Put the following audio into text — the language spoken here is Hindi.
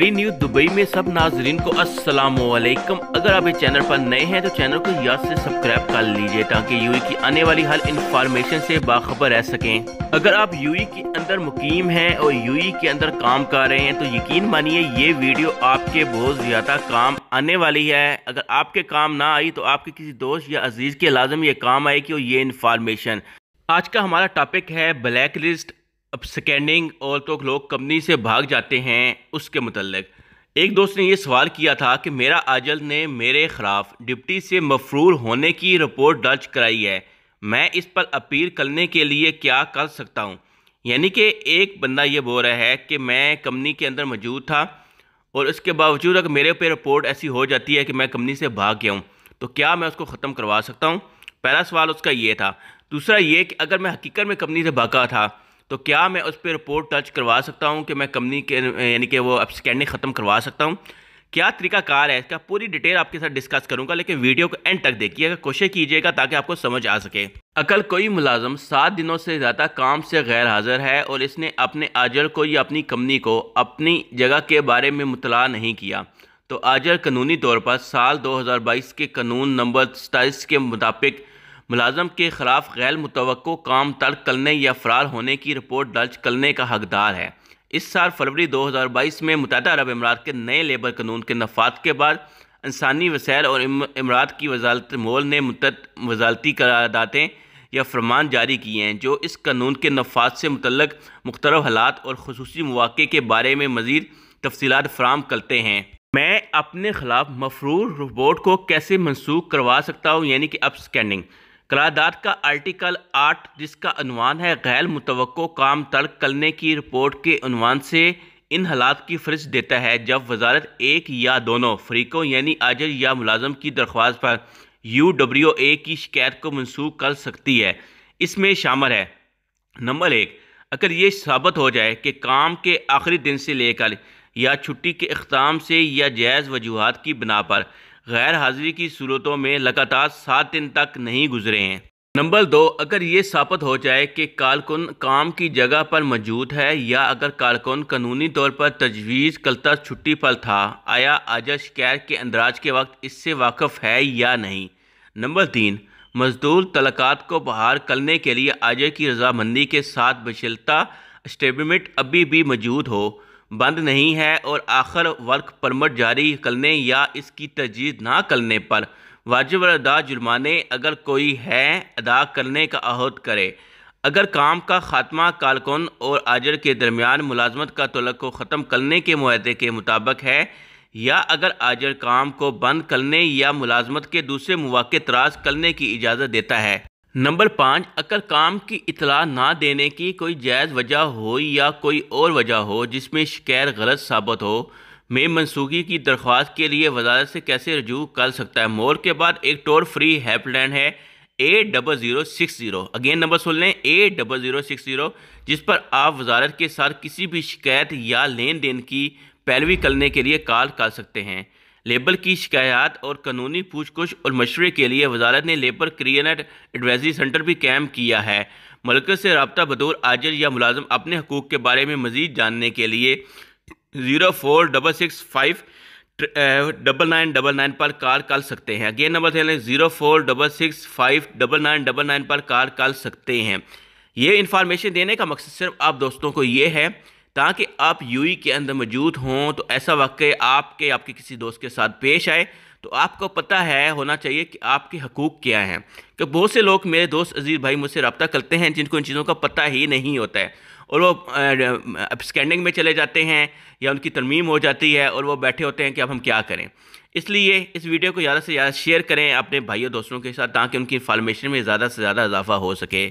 री न्यूज दुबई में सब नाजरीन को अस्सलाम वालेकुम अगर आप इस चैनल पर नए हैं तो चैनल को याद से सब्सक्राइब कर लीजिए ताकि यूई की आने वाली हर इंफॉर्मेशन से बाखबर रह सकें अगर आप यूई के अंदर मुकीम हैं और यूई के अंदर काम कर रहे हैं तो यकीन मानिए ये वीडियो आपके बहुत ज़्यादा काम आने वाली है अगर आपके काम ना आई तो आपके किसी दोस्त या अजीज़ के लाजम ये काम आएगी और ये इन्फॉर्मेशन आज का हमारा टॉपिक है ब्लैक लिस्ट अब सेकेंडिंग और तो लोग कंपनी से भाग जाते हैं उसके मतलब एक दोस्त ने यह सवाल किया था कि मेरा आजल ने मेरे ख़िलाफ़ डिप्टी से मफरूर होने की रिपोर्ट दर्ज कराई है मैं इस पर अपील करने के लिए क्या कर सकता हूँ यानी कि एक बंदा ये बोल रहा है कि मैं कंपनी के अंदर मौजूद था और इसके बावजूद अगर मेरे पे रिपोर्ट ऐसी हो जाती है कि मैं कंपनी से भाग गया हूँ तो क्या मैं उसको ख़त्म करवा सकता हूँ पहला सवाल उसका ये था दूसरा ये कि अगर मैं हकीकत में कंपनी से भागा था तो क्या मैं उस पर रिपोर्ट टच करवा सकता हूँ कि मैं कंपनी के यानी कि वो अब स्कैनिंग ख़त्म करवा सकता हूँ क्या तरीकाकार है इसका पूरी डिटेल आपके साथ डिस्कस करूंगा लेकिन वीडियो को एंड तक देखिएगा कोशिश कीजिएगा ताकि आपको समझ आ सके अकल कोई मुलाजम सात दिनों से ज़्यादा काम से गैर हाजिर है और इसने अपने आजर को या अपनी कंपनी को अपनी जगह के बारे में मुतला नहीं किया तो आजर कानूनी तौर पर साल 2022 के कानून नंबर सताईस के मुताबिक मुलाजम के खिलाफ गैर मुतव काम तर्क करने या फरार होने की रिपोर्ट दर्ज करने का हकदार है इस साल फरवरी 2022 में मुतहदा अरब इमरात के नए लेबर कानून के नफात के बाद इंसानी वसैल और इमारात की वजालत मोल ने मुतद वजालती करारदातें या फरमान जारी किए हैं जो इस कानून के नफात से मुतलक मुख्तरफ हालात और खसूस मौक़े के बारे में मज़ीद तफसीत फ्राहम करते हैं मैं अपने ख़िलाफ़ मफरूर रिपोर्ट को कैसे मनसूख करवा सकता हूँ यानी कि अप स्कैनिंग करारदाद का आर्टिकल आठ जिसका अनवान है गैर मुतव काम तर्क करने की रिपोर्ट के अनवान से इन हालात की फहरिस्त देता है जब वजारत एक या दोनों फरीकों यानी आजर या मुलाजम की दरख्वास्त पर यू डब्ल्यू ए की शिकायत को मनसूख कर सकती है इसमें शामिल है नंबर एक अगर ये साबित हो जाए कि काम के आखिरी दिन से लेकर या छुट्टी के अख्ताम से या जायज़ वजूहत की बिना पर गैर हाजिरी की सूरतों में लगातार सात दिन तक नहीं गुजरे हैं नंबर दो अगर ये साबित हो जाए कि कारकुन काम की जगह पर मौजूद है या अगर कारकुन कानूनी तौर पर तजवीज़ कलता छुट्टी पर था आया आजा शिकायत के अंदराज के वक्त इससे वाकफ़ है या नहीं नंबर तीन मजदूर तलकात को बाहर करने के लिए आजा की रजामंदी के साथ बशलता स्टेबमेंट अभी भी मौजूद हो बंद नहीं है और आखिर वर्क परमट जारी करने या इसकी तजीज ना करने पर वाजिब अदा जुर्माने अगर कोई है अदा करने का अहद करे अगर काम का खात्मा कारकुन और आजर के दरमियान मुलाजमत का तलक को ख़त्म करने के माहे के मुताबिक है या अगर आजर काम को बंद करने या मुलाजमत के दूसरे मौाक़े तराज करने की इजाज़त देता है नंबर पाँच अगर काम की इतला ना देने की कोई जायज़ वजह हो या कोई और वजह हो जिसमें शिकायत गलत साबित हो में मनसूखी की दरख्वास्त के लिए वजारत से कैसे रजू कर सकता है मोर के बाद एक टोल फ्री हेल्पलाइन है A double zero six zero again number सुन लें A double zero six zero जिस पर आप वजारत के साथ किसी भी शिकायत या लेन देन की पैरवी करने के लिए कॉल कर सकते हैं लेबर की शिकायत और कानूनी पूछकुछ और मशवरे के लिए वजारत ने लेबर क्रियनट एडवाइजरी सेंटर भी कैम किया है मरकज़ से रबता बतौर आजर या मुलाजम अपने हकूक़ के बारे में मज़ीद जानने के लिए zero four double six five double nine double nine पर कार कर सकते हैं अगेन नंबर थे zero four double six five double nine double nine पर कार कर सकते हैं ये इंफॉर्मेशन देने का मकसद सिर्फ आप दोस्तों को ये है ताकि आप यूई के अंदर मौजूद हों तो ऐसा वाक़ आपके आपके किसी दोस्त के साथ पेश आए तो आपको पता है होना चाहिए कि आपके हकूक़ क्या हैं कि बहुत से लोग मेरे दोस्त अजीज़ भाई मुझसे रबता करते हैं जिनको इन चीज़ों का पता ही नहीं होता है और वो स्कैंडिंग में चले जाते हैं या उनकी तरमीम हो जाती है और वो बैठे होते हैं कि अब हम क्या करें इसलिए इस वीडियो को ज़्यादा से ज़्यादा शेयर करें अपने भाइयों दोस्तों के साथ ताकि उनकी इन्फॉर्मेशन में ज़्यादा से ज़्यादा इजाफा हो सके